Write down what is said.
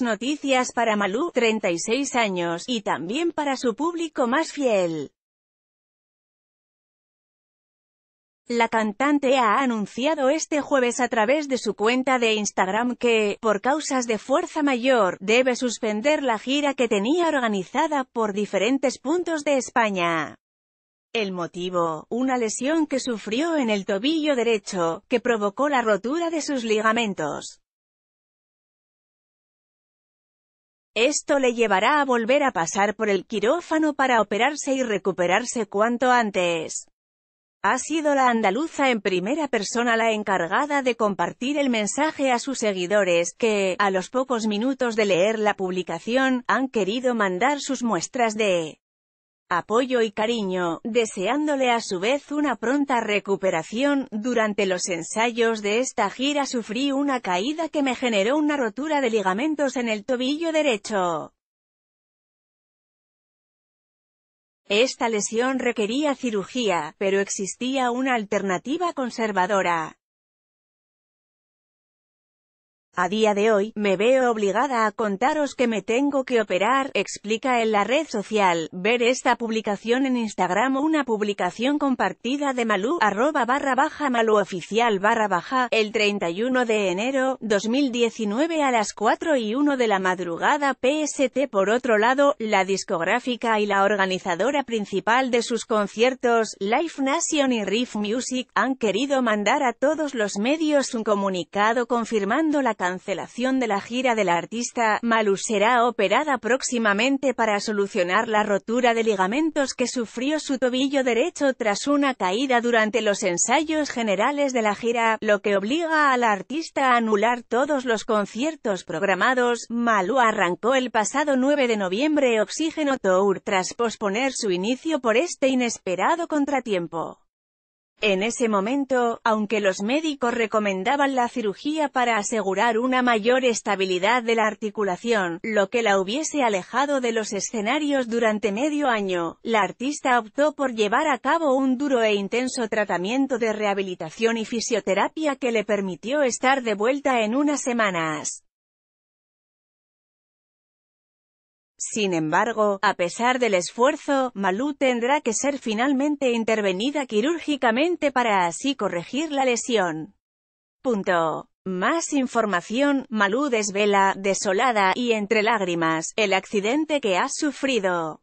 noticias para Malú, 36 años, y también para su público más fiel. La cantante ha anunciado este jueves a través de su cuenta de Instagram que, por causas de fuerza mayor, debe suspender la gira que tenía organizada por diferentes puntos de España. El motivo, una lesión que sufrió en el tobillo derecho, que provocó la rotura de sus ligamentos. Esto le llevará a volver a pasar por el quirófano para operarse y recuperarse cuanto antes. Ha sido la andaluza en primera persona la encargada de compartir el mensaje a sus seguidores, que, a los pocos minutos de leer la publicación, han querido mandar sus muestras de apoyo y cariño, deseándole a su vez una pronta recuperación. Durante los ensayos de esta gira sufrí una caída que me generó una rotura de ligamentos en el tobillo derecho. Esta lesión requería cirugía, pero existía una alternativa conservadora. A día de hoy, me veo obligada a contaros que me tengo que operar, explica en la red social. Ver esta publicación en Instagram o una publicación compartida de Malu arroba barra baja Malú oficial barra baja, el 31 de enero, 2019 a las 4 y 1 de la madrugada PST. Por otro lado, la discográfica y la organizadora principal de sus conciertos, Life Nation y Riff Music, han querido mandar a todos los medios un comunicado confirmando la canción cancelación de la gira de la artista, Malu será operada próximamente para solucionar la rotura de ligamentos que sufrió su tobillo derecho tras una caída durante los ensayos generales de la gira, lo que obliga a la artista a anular todos los conciertos programados. Malu arrancó el pasado 9 de noviembre Oxígeno Tour tras posponer su inicio por este inesperado contratiempo. En ese momento, aunque los médicos recomendaban la cirugía para asegurar una mayor estabilidad de la articulación, lo que la hubiese alejado de los escenarios durante medio año, la artista optó por llevar a cabo un duro e intenso tratamiento de rehabilitación y fisioterapia que le permitió estar de vuelta en unas semanas. Sin embargo, a pesar del esfuerzo, Malú tendrá que ser finalmente intervenida quirúrgicamente para así corregir la lesión. Punto. Más información, Malú desvela, desolada y entre lágrimas, el accidente que ha sufrido.